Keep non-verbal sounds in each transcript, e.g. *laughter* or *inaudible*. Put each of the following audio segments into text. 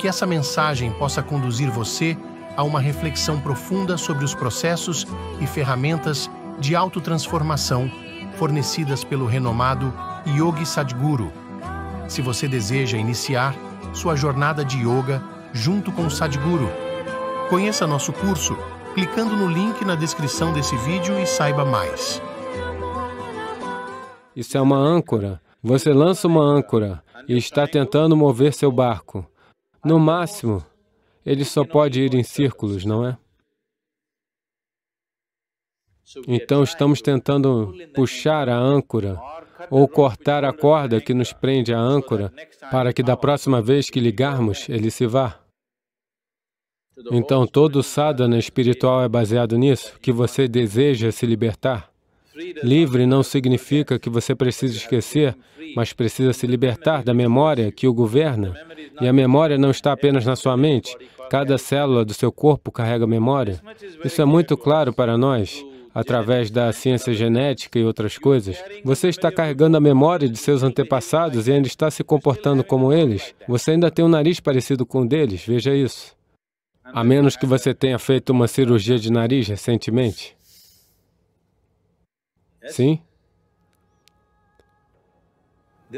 que essa mensagem possa conduzir você a uma reflexão profunda sobre os processos e ferramentas de autotransformação fornecidas pelo renomado Yogi Sadhguru. Se você deseja iniciar sua jornada de yoga junto com o Sadhguru, conheça nosso curso clicando no link na descrição desse vídeo e saiba mais. Isso é uma âncora. Você lança uma âncora e está tentando mover seu barco. No máximo, ele só pode ir em círculos, não é? Então, estamos tentando puxar a âncora ou cortar a corda que nos prende à âncora para que da próxima vez que ligarmos, ele se vá. Então, todo sadhana espiritual é baseado nisso, que você deseja se libertar. Livre não significa que você precisa esquecer, mas precisa se libertar da memória que o governa. E a memória não está apenas na sua mente. Cada célula do seu corpo carrega memória. Isso é muito claro para nós através da ciência genética e outras coisas. Você está carregando a memória de seus antepassados e ainda está se comportando como eles. Você ainda tem um nariz parecido com o deles, veja isso. A menos que você tenha feito uma cirurgia de nariz recentemente. É assim. Sim?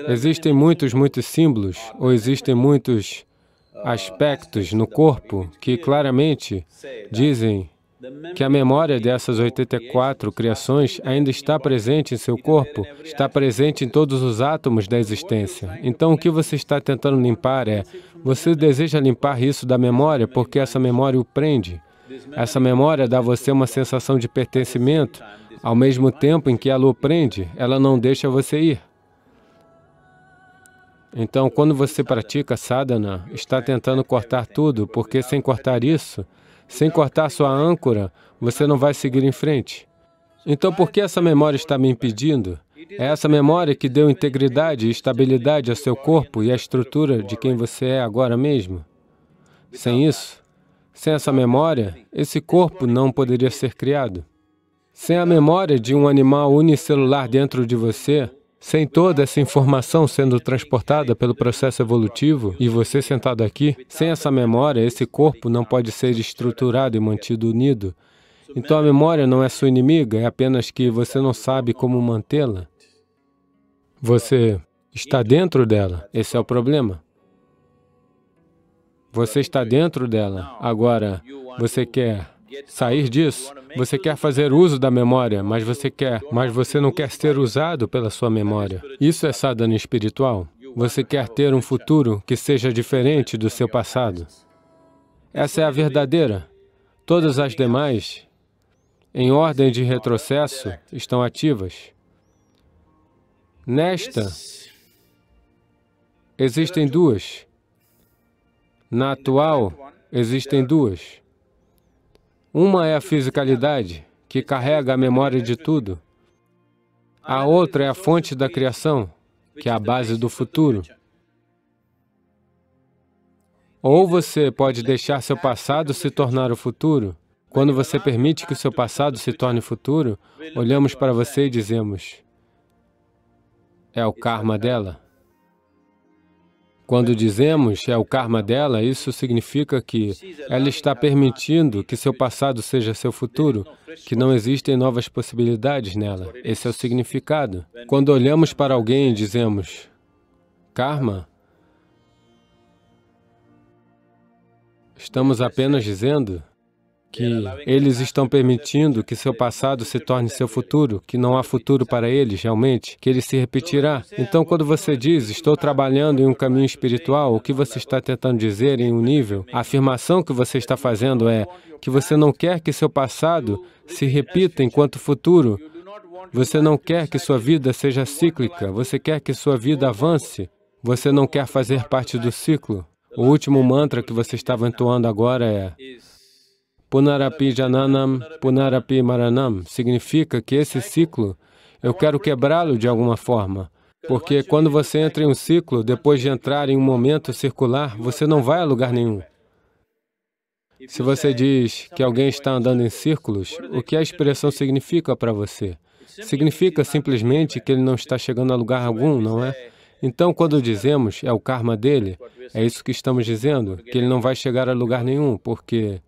É existem muitos, muitos símbolos, ah, ou existem muitos aspectos no ah, corpo que claramente dizem que a memória dessas 84 é criações ainda está presente em seu corpo, né, está presente em né? todos os átomos da existência. Então, o que você está tentando limpar é, você deseja limpar isso da memória porque essa memória o prende. Essa memória dá a você uma sensação de pertencimento, tá, né? Ao mesmo tempo em que ela o prende, ela não deixa você ir. Então, quando você pratica sadhana, está tentando cortar tudo, porque sem cortar isso, sem cortar sua âncora, você não vai seguir em frente. Então, por que essa memória está me impedindo? É essa memória que deu integridade e estabilidade ao seu corpo e à estrutura de quem você é agora mesmo. Sem isso, sem essa memória, esse corpo não poderia ser criado. Sem a memória de um animal unicelular dentro de você, sem toda essa informação sendo transportada pelo processo evolutivo e você sentado aqui, sem essa memória, esse corpo não pode ser estruturado e mantido unido. Então a memória não é sua inimiga, é apenas que você não sabe como mantê-la. Você está dentro dela, esse é o problema. Você está dentro dela. Agora, você quer sair disso. Você quer fazer uso da memória, mas você quer, mas você não quer ser usado pela sua memória. Isso é sadhana espiritual. Você quer ter um futuro que seja diferente do seu passado. Essa é a verdadeira. Todas as demais, em ordem de retrocesso, estão ativas. Nesta, existem duas. Na atual, existem duas. Uma é a fisicalidade, que carrega a memória de tudo. A outra é a fonte da criação, que é a base do futuro. Ou você pode deixar seu passado se tornar o futuro. Quando você permite que o seu passado se torne futuro, olhamos para você e dizemos, é o karma dela. Quando dizemos é o karma dela, isso significa que ela está permitindo que seu passado seja seu futuro, que não existem novas possibilidades nela. Esse é o significado. Quando olhamos para alguém e dizemos karma, estamos apenas dizendo que eles estão permitindo que seu né? passado se torne seu futuro, que não há futuro para né? eles realmente, que ele se então, repetirá. É então, quando você diz, estou tá trabalhando em um caminho espiritual, o que né? você está tentando dizer em um nível? A afirmação que você está fazendo é que você não quer que seu passado se repita enquanto futuro. Você não quer que sua vida seja cíclica, você quer que sua vida avance. Você não quer fazer parte do ciclo. O último mantra que você estava entoando agora é Punarapi Jananam, Punarapi Maranam, significa que esse ciclo, eu quero quebrá-lo de alguma forma. Porque quando você entra em um ciclo, depois de entrar em um momento circular, você não vai a lugar nenhum. Se você diz que alguém está andando em círculos, o que a expressão significa para você? Significa simplesmente que ele não está chegando a lugar algum, não é? Então, quando dizemos é o karma dele, é isso que estamos dizendo, que ele não vai chegar a lugar nenhum, porque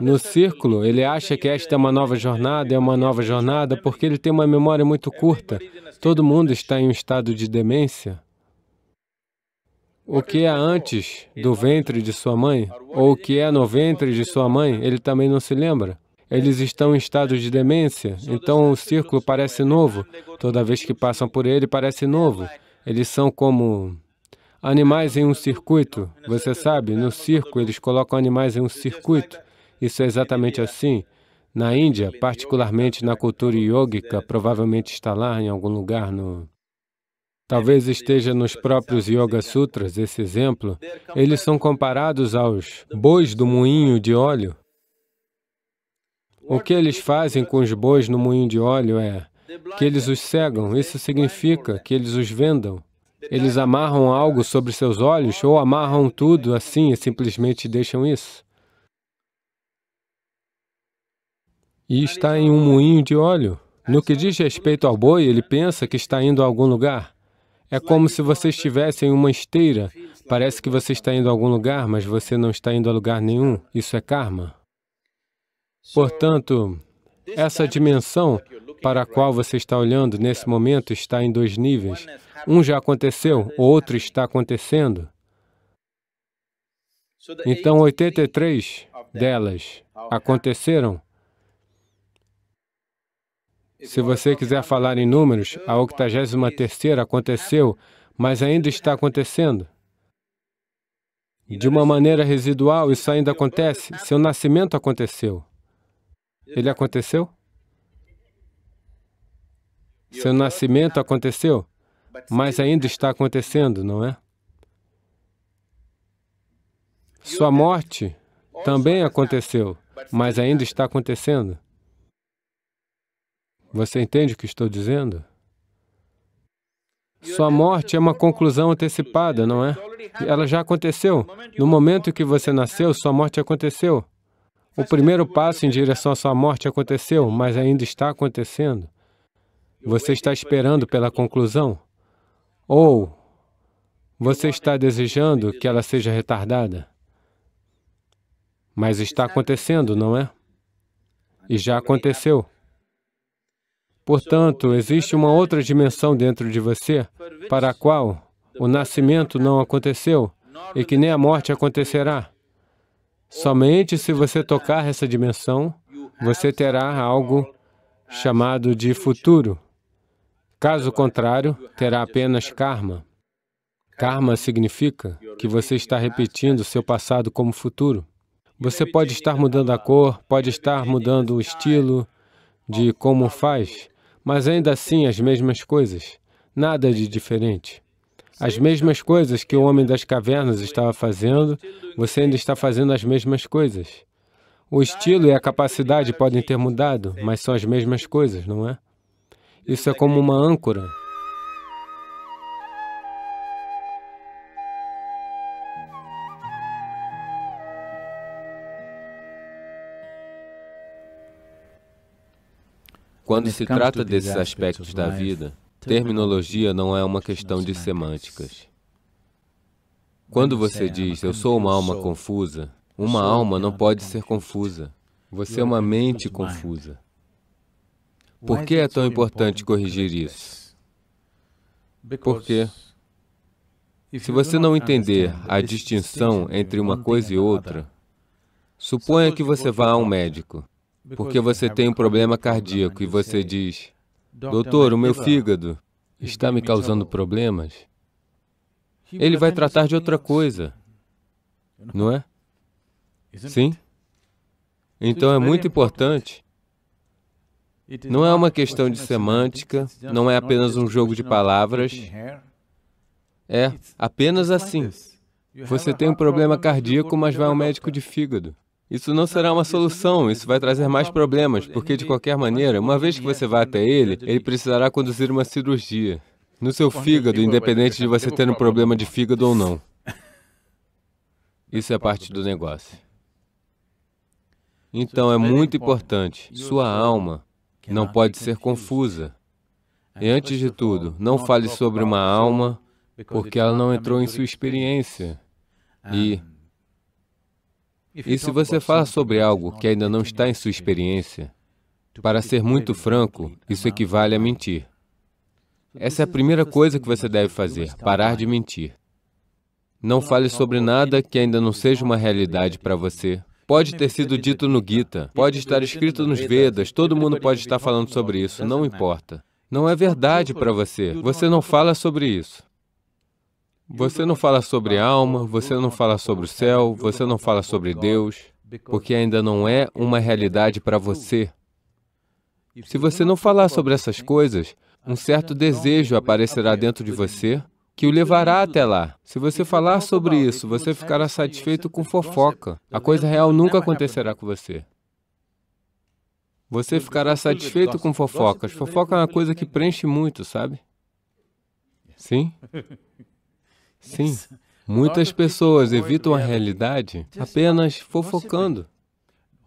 no círculo, ele acha que esta é uma nova jornada, é uma nova jornada, porque ele tem uma memória muito é curta. Todo mundo está em um estado de demência. O que é antes do ventre de sua mãe, ou o que é no ventre de sua mãe, ele também não se lembra. Eles estão em estado de demência, então o círculo parece novo. Toda vez que passam por ele, parece novo. Eles são como animais em um circuito. Você sabe, no circo, eles colocam animais em um circuito. Isso é exatamente assim. Eh, na Índia, particularmente na cultura yógica, provavelmente está lá em algum lugar no. Talvez esteja nos próprios Yoga Sutras esse exemplo. Eles são comparados aos bois do moinho de óleo. O que eles fazem com os bois no moinho de óleo é que eles os cegam. Isso significa que eles os vendam. Eles amarram algo sobre seus olhos ou amarram tudo assim e simplesmente deixam isso. e está em um moinho de óleo. Ah, no que é diz respeito ao boi, ele pensa que está indo a algum lugar. É como se você né? estivesse em uma esteira. Parece que você está indo a algum lugar, mas você não está indo a lugar nenhum. Isso é karma. Portanto, essa dimensão para a qual você está olhando nesse momento está em dois níveis. Um já aconteceu, o outro está acontecendo. Então, 83 delas aconteceram se você quiser falar em números, a 83 aconteceu, mas ainda está acontecendo. De uma maneira residual, isso ainda acontece. Seu nascimento aconteceu. Ele aconteceu? Seu nascimento aconteceu, mas ainda está acontecendo, não é? Sua morte também aconteceu, mas ainda está acontecendo. Você entende o que estou dizendo? Sua morte é uma conclusão antecipada, não é? Ela já aconteceu. No momento em que você nasceu, sua morte aconteceu. O primeiro passo em direção à sua morte aconteceu, mas ainda está acontecendo. Você está esperando pela conclusão. Ou você está desejando que ela seja retardada. Mas está acontecendo, não é? E já aconteceu. Portanto, existe uma outra dimensão dentro de você para a qual o nascimento não aconteceu e que nem a morte acontecerá. Somente se você tocar essa dimensão, você terá algo chamado de futuro. Caso contrário, terá apenas karma. Karma significa que você está repetindo seu passado como futuro. Você pode estar mudando a cor, pode estar mudando o estilo de como faz, mas ainda assim as mesmas coisas, nada de diferente. As mesmas coisas que o homem das cavernas estava fazendo, você ainda está fazendo as mesmas coisas. O estilo e a capacidade podem ter mudado, mas são as mesmas coisas, não é? Isso é como uma âncora Quando se trata desses aspectos da vida, terminologia não é uma questão de semânticas. Quando você é diz, eu sou uma alma confusa, uma alma não pode ser confusa. Você é uma mente confusa. Por que é tão importante corrigir isso? Porque se você não entender a distinção entre uma coisa e outra, suponha que você vá a um médico porque você tem um problema cardíaco e você diz: Doutor, o meu fígado está me causando problemas. Ele vai tratar de outra coisa, não é? Sim? Então é muito importante. Não é uma questão de semântica, não é apenas um jogo de palavras. É apenas assim. Você tem um problema cardíaco, mas vai ao médico de fígado. Isso não será uma solução, isso vai trazer mais problemas, porque de qualquer maneira, uma vez que você vá até ele, ele precisará conduzir uma cirurgia no seu fígado, independente de você ter um problema de fígado ou não. *laughs* Isso é parte do negócio. Então é, é muito importante, sua alma é não pode ser é confusa. E antes de tudo, não fale sobre uma alma, porque ela não entrou em sua experiência. Ah. E e se você fala sobre algo que ainda não está em sua experiência, para ser muito franco, isso né? equivale a então, mentir. Essa é a primeira coisa que você deve fazer, parar de mentir. Não então, fale então, sobre nada que ainda não seja uma realidade para você. Pode ter sido dito no Gita, pode estar escrito nos Vedas, todo mundo pode estar falando sobre isso, não importa. Não é verdade para você, você não fala sobre isso. Você não fala sobre alma, você não fala sobre o céu, você não fala sobre Deus, porque ainda não é uma realidade para você. Se você não falar sobre essas coisas, um certo desejo aparecerá dentro de você que o levará até lá. Se você falar sobre isso, você ficará satisfeito com fofoca. A coisa real nunca acontecerá com você. Você ficará satisfeito com fofocas. Fofoca é uma coisa que preenche muito, sabe? Sim? Sim. Muitas pessoas evitam a realidade apenas fofocando.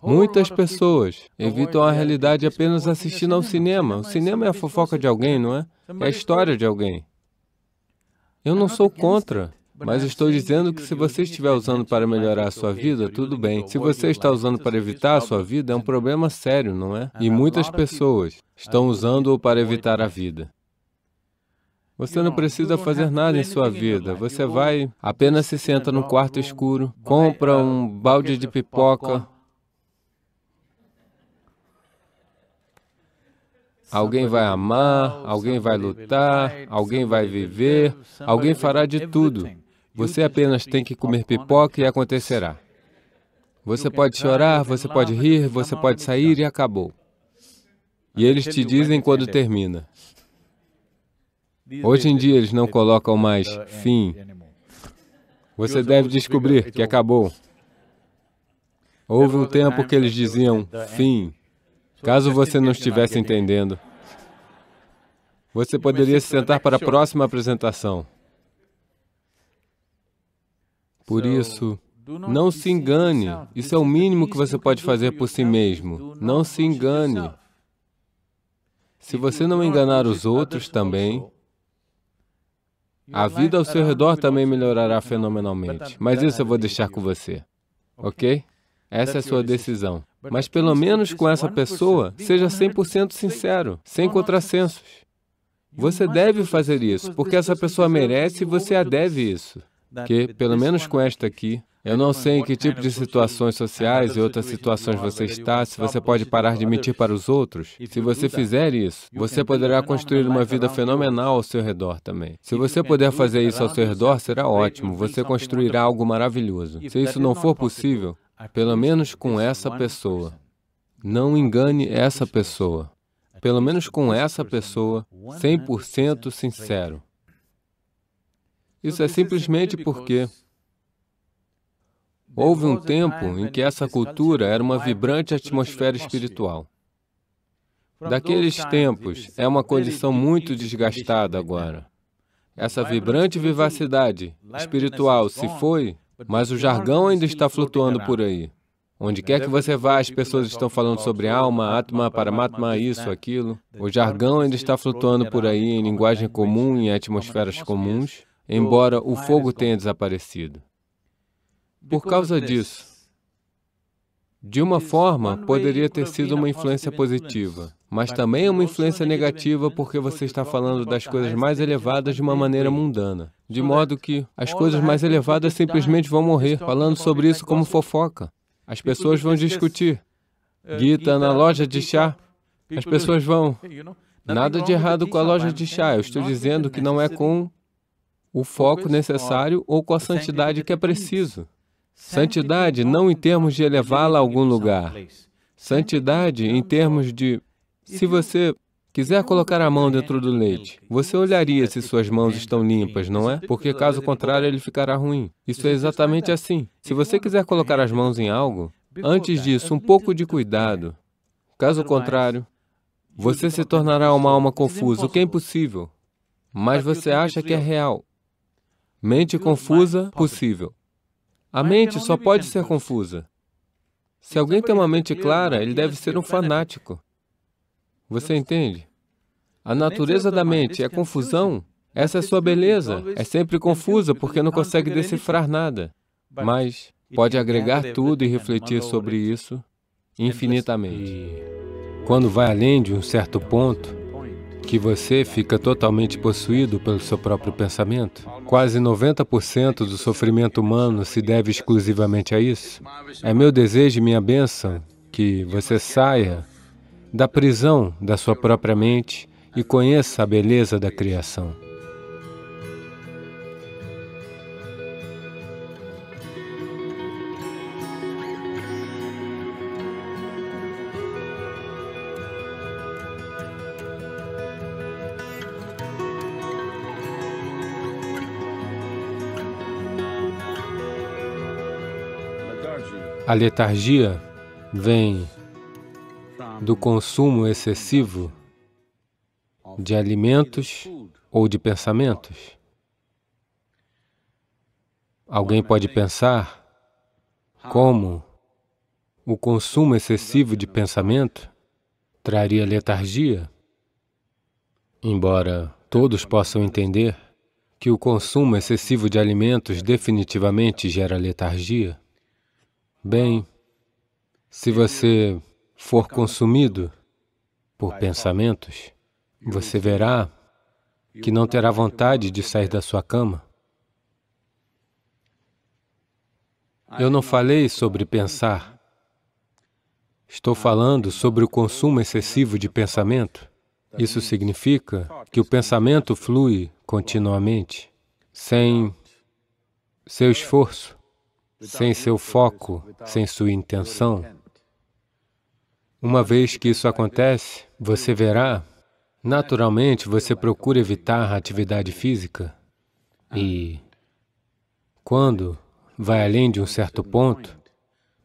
Muitas pessoas evitam a realidade apenas assistindo ao cinema. O cinema é a fofoca de alguém, não é? É a história de alguém. Eu não sou contra, mas estou dizendo que se você estiver usando para melhorar a sua vida, tudo bem. Se você está usando para evitar a sua vida, é um problema sério, não é? E muitas pessoas estão usando-o para evitar a vida. Você não precisa fazer nada em sua vida. Você vai, apenas se senta no quarto escuro, compra um balde de pipoca. Alguém vai amar, alguém vai lutar, alguém vai viver, alguém fará de tudo. Você apenas tem que comer pipoca e acontecerá. Você pode chorar, você pode rir, você pode sair e acabou. E eles te dizem quando termina. Hoje em dia eles não colocam mais fim. Você deve descobrir que acabou. Houve um tempo que eles é diziam fim. Caso você não estivesse entendendo, você poderia se sentar para a próxima apresentação. Por isso, não se engane. Isso é o mínimo que você pode fazer por si mesmo. Não se engane. Se você não enganar os outros também, a vida ao seu redor também melhorará fenomenalmente. Mas isso eu vou é deixar com você, ok? Essa é a sua decisão. Mas pelo menos com essa pessoa, seja 100% sincero, sem contrassensos. Você deve fazer isso, porque essa pessoa merece e você a deve isso que, pelo menos com esta aqui, eu não sei em que tipo de situações sociais e outras situações você está, se você pode parar de mentir para os outros. Se você fizer isso, você poderá é construir uma vida fenomenal ao seu redor também. Se você puder fazer isso ao seu redor, será ótimo, você construirá algo maravilhoso. Se isso não for possível, pelo menos com essa pessoa, não engane essa pessoa. Pelo menos com essa pessoa, 100% né, sincero. Isso é simplesmente porque houve um tempo em que essa cultura era uma vibrante atmosfera espiritual. Daqueles tempos, é uma condição muito desgastada agora. Essa vibrante vivacidade espiritual se foi, mas o jargão ainda está flutuando por aí. Onde quer que você vá, as pessoas estão falando sobre alma, atma, paramatma, isso, aquilo. O jargão ainda está flutuando por aí em linguagem comum, em atmosferas comuns embora o fogo tenha desaparecido. Por causa disso, de uma forma, poderia ter sido uma influência positiva, mas também é uma influência é negativa porque você está falando das coisas mais elevadas de uma maneira mundana. De modo que as coisas mais elevadas simplesmente vão morrer, falando sobre isso como fofoca. As pessoas vão discutir. Eh, Gita na loja de chá, as pessoas vão. Nada de errado com a loja de chá, eu estou dizendo que não é com o foco necessário ou com a é santidade que é preciso. Santidade não em termos de elevá-la a algum lugar. Santidade em termos de. Se você quiser colocar a mão dentro do leite, você olharia se suas mãos estão assim, limpas, não é? Porque caso contrário ele ficará ruim. Isso é exatamente é. assim. Se você quiser colocar as mãos em algo, antes é disso, um pouco de cuidado. Caso contrário, você se tornará uma alma confusa, o que é impossível. Mas você acha que é real. Mente confusa possível. A mente só pode ser confusa. Se então alguém tem uma mente clara, ele deve ser um fanático. Você entende? A natureza da mente é confusão. Essa é sua beleza. Então, é sempre confusa porque não consegue é decifrar nada. Mas pode agregar né? tudo e refletir sobre né? isso infinitamente. Quando vai além de um certo ponto, que você fica totalmente possuído pelo seu próprio pensamento. Quase 90% do sofrimento humano se deve exclusivamente a isso. É meu desejo e minha bênção que você saia da prisão da sua própria mente e conheça a beleza da criação. A letargia vem do consumo excessivo de alimentos ou de pensamentos. Alguém pode pensar como o consumo excessivo de pensamento traria letargia, embora todos possam entender que o consumo excessivo de alimentos definitivamente gera letargia. Bem, se você for consumido por pensamentos, você verá que não terá vontade de sair da sua cama. Eu não falei sobre pensar. Estou falando sobre o consumo excessivo de pensamento. Isso significa que o pensamento flui continuamente, sem seu esforço sem seu foco, sem sua intenção. Uma vez que isso acontece, você verá, naturalmente você procura evitar a atividade física e quando vai além de um certo ponto,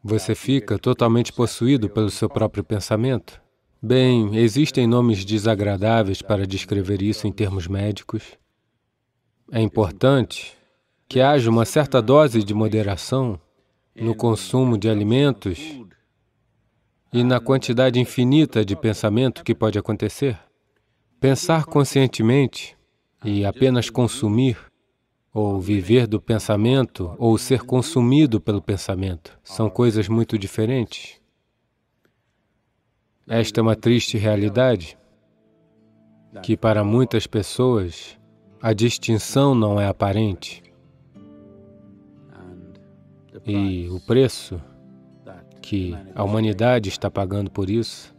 você fica totalmente possuído pelo seu próprio pensamento. Bem, existem nomes desagradáveis para descrever isso em termos médicos. É importante que haja uma certa dose de moderação no consumo de alimentos e na quantidade infinita de pensamento que pode acontecer. Pensar conscientemente e apenas consumir, ou viver do pensamento, ou ser consumido pelo pensamento, são coisas muito diferentes. Esta é uma triste realidade, que para muitas pessoas a distinção não é aparente. E o preço que a humanidade está pagando por isso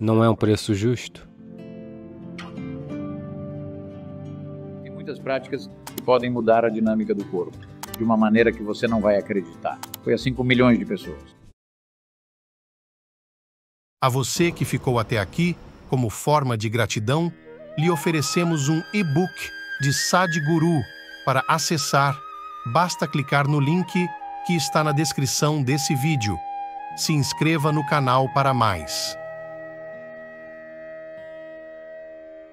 não é um preço justo. Tem muitas práticas que podem mudar a dinâmica do corpo de uma maneira que você não vai acreditar. Foi assim com milhões de pessoas. A você que ficou até aqui, como forma de gratidão, lhe oferecemos um e-book de Sadhguru para acessar. Basta clicar no link que está na descrição desse vídeo. Se inscreva no canal para mais.